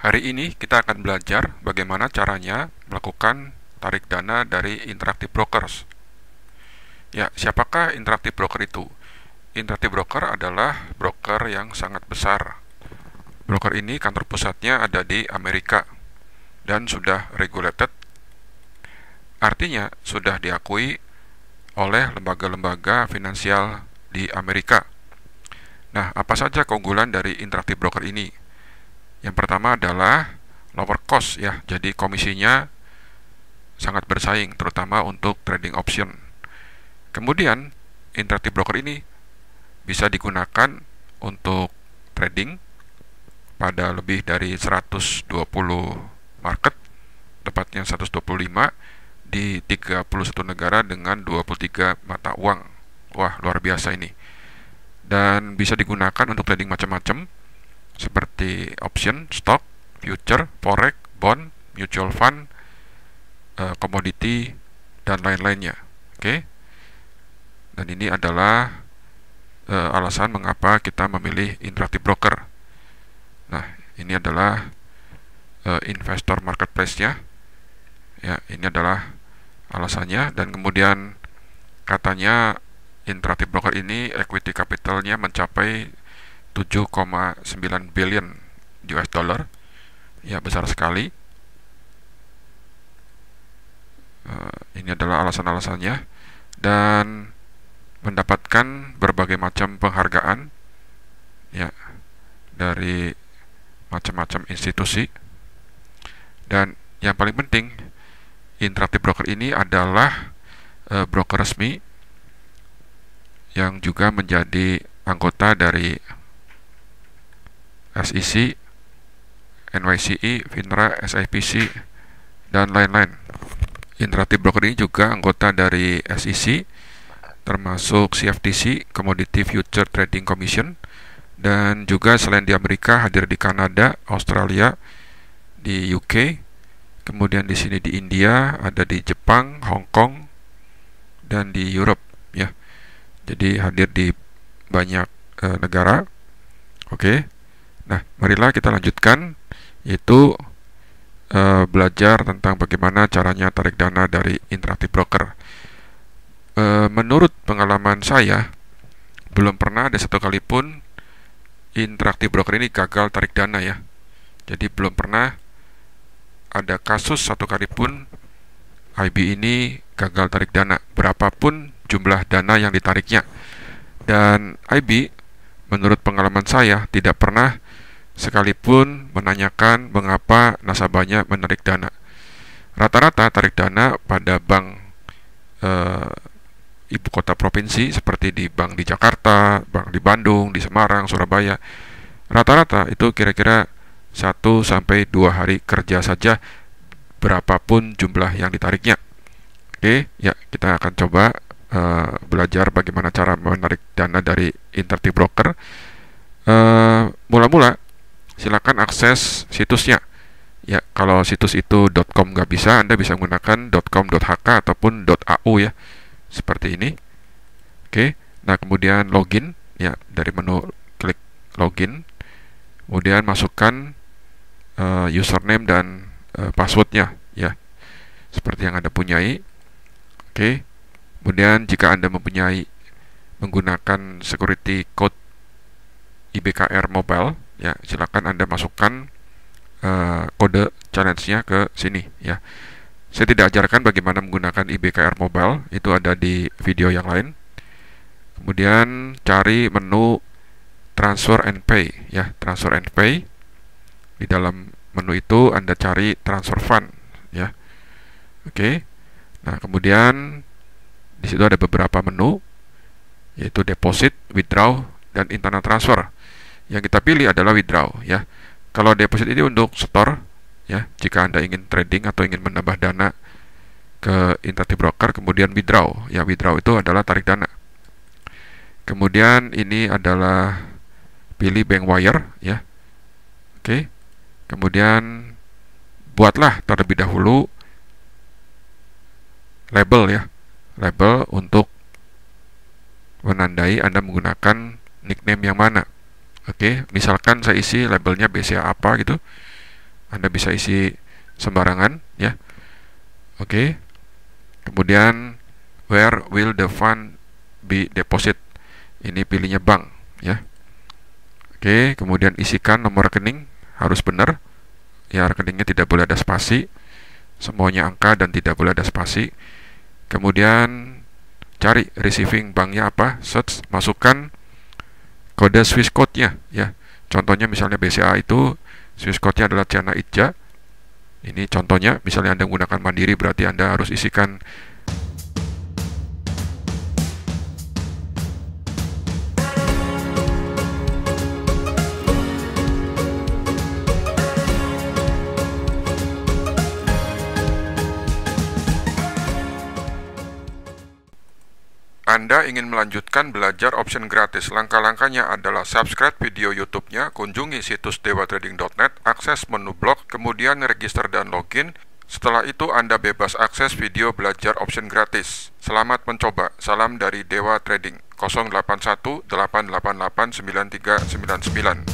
Hari ini kita akan belajar bagaimana caranya melakukan tarik dana dari Interactive Brokers. Ya, siapakah Interactive Broker itu? Interactive Broker adalah broker yang sangat besar. Broker ini kantor pusatnya ada di Amerika dan sudah regulated. Artinya sudah diakui oleh lembaga-lembaga finansial di Amerika. Nah, apa saja keunggulan dari Interactive Broker ini? Yang pertama adalah lower cost ya. Jadi komisinya sangat bersaing terutama untuk trading option. Kemudian interactive broker ini bisa digunakan untuk trading pada lebih dari 120 market tepatnya 125 di 31 negara dengan 23 mata uang. Wah, luar biasa ini. Dan bisa digunakan untuk trading macam-macam seperti option, stock, future, forex, bond, mutual fund, eh, commodity, dan lain-lainnya. Oke. Okay? Dan ini adalah uh, alasan mengapa kita memilih Interactive Broker. Nah, ini adalah uh, investor marketplace-nya. Ya, ini adalah alasannya dan kemudian katanya Interactive Broker ini equity capitalnya mencapai 7,9 billion US dollar ya besar sekali uh, ini adalah alasan-alasannya dan mendapatkan berbagai macam penghargaan ya dari macam-macam institusi dan yang paling penting Interactive Broker ini adalah uh, broker resmi yang juga menjadi anggota dari SEC, NYCE, FINRA, SIPC, dan lain-lain. Interactive Broker ini juga anggota dari SEC, termasuk CFTC, Commodity Future Trading Commission, dan juga selain di Amerika hadir di Kanada, Australia, di UK, kemudian di sini di India, ada di Jepang, Hong Kong, dan di Europe ya. Jadi hadir di banyak e, negara. Oke. Okay. Nah, marilah kita lanjutkan yaitu uh, belajar tentang bagaimana caranya tarik dana dari interaktif Broker. Uh, menurut pengalaman saya, belum pernah ada satu kali pun interaktif Broker ini gagal tarik dana ya. Jadi belum pernah ada kasus satu kali pun IB ini gagal tarik dana, berapapun jumlah dana yang ditariknya. Dan IB, menurut pengalaman saya, tidak pernah sekalipun menanyakan mengapa nasabahnya menarik dana. Rata-rata tarik dana pada bank e, ibu kota provinsi seperti di bank di Jakarta, bank di Bandung, di Semarang, Surabaya. Rata-rata itu kira-kira 1 sampai 2 hari kerja saja berapapun jumlah yang ditariknya. Oke, ya kita akan coba uh, belajar bagaimana cara menarik dana dari Interti Broker. Eh, mula-mula uh, mula -mula, silakan akses situsnya. Ya, kalau situs itu .com nggak bisa, Anda bisa menggunakan .com.hk ataupun .au ya. Seperti ini. Oke. Nah, kemudian login ya dari menu klik login. Kemudian masukkan uh, username dan uh, passwordnya ya. Seperti yang Anda punyai. Oke. Kemudian jika Anda mempunyai menggunakan security code IBKR mobile ya silakan anda masukkan uh, kode challenge-nya ke sini ya saya tidak ajarkan bagaimana menggunakan IBKR mobile itu ada di video yang lain kemudian cari menu transfer and pay ya transfer and pay di dalam menu itu anda cari transfer fund ya oke nah kemudian di situ ada beberapa menu yaitu deposit withdraw dan internal transfer yang kita pilih adalah withdraw ya. Kalau deposit ini untuk store ya, jika Anda ingin trading atau ingin menambah dana ke interactive broker kemudian withdraw. Ya, withdraw itu adalah tarik dana. Kemudian ini adalah pilih bank wire ya. Oke. Kemudian buatlah terlebih dahulu label ya. Label untuk menandai Anda menggunakan nickname yang mana. Oke, okay, misalkan saya isi labelnya BCA apa gitu. Anda bisa isi sembarangan ya. Oke. Okay. Kemudian where will the fund be deposit? Ini pilihnya bank ya. Oke, okay, kemudian isikan nomor rekening harus benar. Ya, rekeningnya tidak boleh ada spasi. Semuanya angka dan tidak boleh ada spasi. Kemudian cari receiving banknya apa, search, masukkan kode Swiss code-nya ya. Contohnya misalnya BCA itu Swiss code-nya adalah Ciana Itja. Ini contohnya misalnya Anda menggunakan Mandiri berarti Anda harus isikan Anda ingin melanjutkan belajar option gratis, langkah-langkahnya adalah subscribe video YouTube-nya, kunjungi situs dewatrading.net, akses menu blog, kemudian register dan login. Setelah itu Anda bebas akses video belajar option gratis. Selamat mencoba. Salam dari Dewa Trading 081 888 9399.